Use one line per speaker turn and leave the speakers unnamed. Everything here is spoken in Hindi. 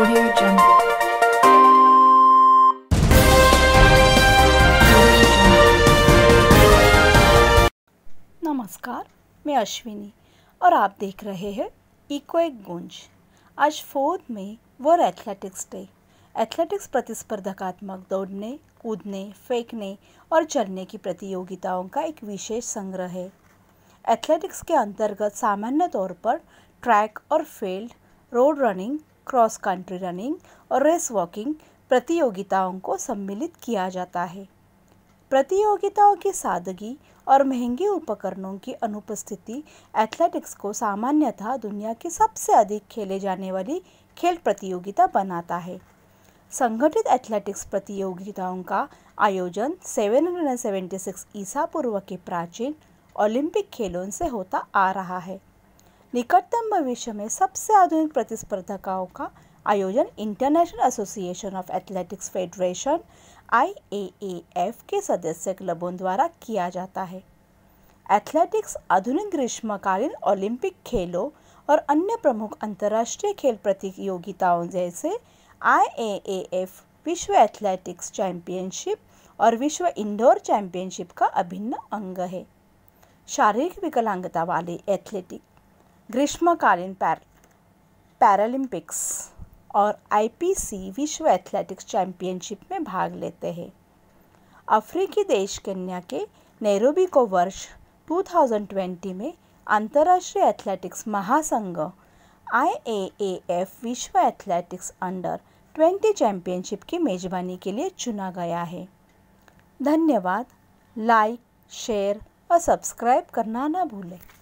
Audio Jungle. नमस्कार मैं अश्विनी और आप देख रहे हैं इको एक गुंज आज फोर्थ में वर्ल्ड एथलेटिक्स डे एथलेटिक्स प्रतिस्पर्धात्मक दौड़ने कूदने फेंकने और चलने की प्रतियोगिताओं का एक विशेष संग्रह है एथलेटिक्स के अंतर्गत सामान्य तौर पर ट्रैक और field road running cross country running और रेस वॉकिंग प्रतियोगिताओं को सम्मिलित किया जाता है प्रतियोगिताओं की सादगी और महंगे उपकरणों की अनुपस्थिति एथलेटिक्स को सामान्यतः दुनिया की सबसे अधिक खेले जाने वाली खेल प्रतियोगिता बनाता है संगठित एथलेटिक्स प्रतियोगिताओं का आयोजन 776 ईसा पूर्व के प्राचीन ओलंपिक खेलों से होता आ रहा है निकटतम भविष्य में सबसे आधुनिक प्रतिस्पर्धाओं का आयोजन international association of athletics federation F के सदस्य क्लबों द्वारा किया जाता है एथलेटिक्स आधुनिक ग्रीष्मकालीन ओलंपिक खेलों और अन्य प्रमुख अंतर्राष्ट्रीय खेल प्रतियोगिताओं जैसे एफ विश्व एथलेटिक्स चैंपियनशिप और विश्व इंडोर चैंपियनशिप का अभिन्न अंग है शारीरिक विकलांगता वाले एथलेटिक ग्रीष्मकालीन पैर पैरालंपिक्स और आईपीसी विश्व एथलेटिक्स चैम्पियनशिप में भाग लेते हैं अफ्रीकी देश कन्या के नैरोबी को वर्ष 2020 में अंतर्राष्ट्रीय एथलेटिक्स महासंघ आईएएएफ विश्व एथलेटिक्स अंडर 20 चैम्पियनशिप की मेज़बानी के लिए चुना गया है धन्यवाद लाइक शेयर और सब्सक्राइब करना ना भूलें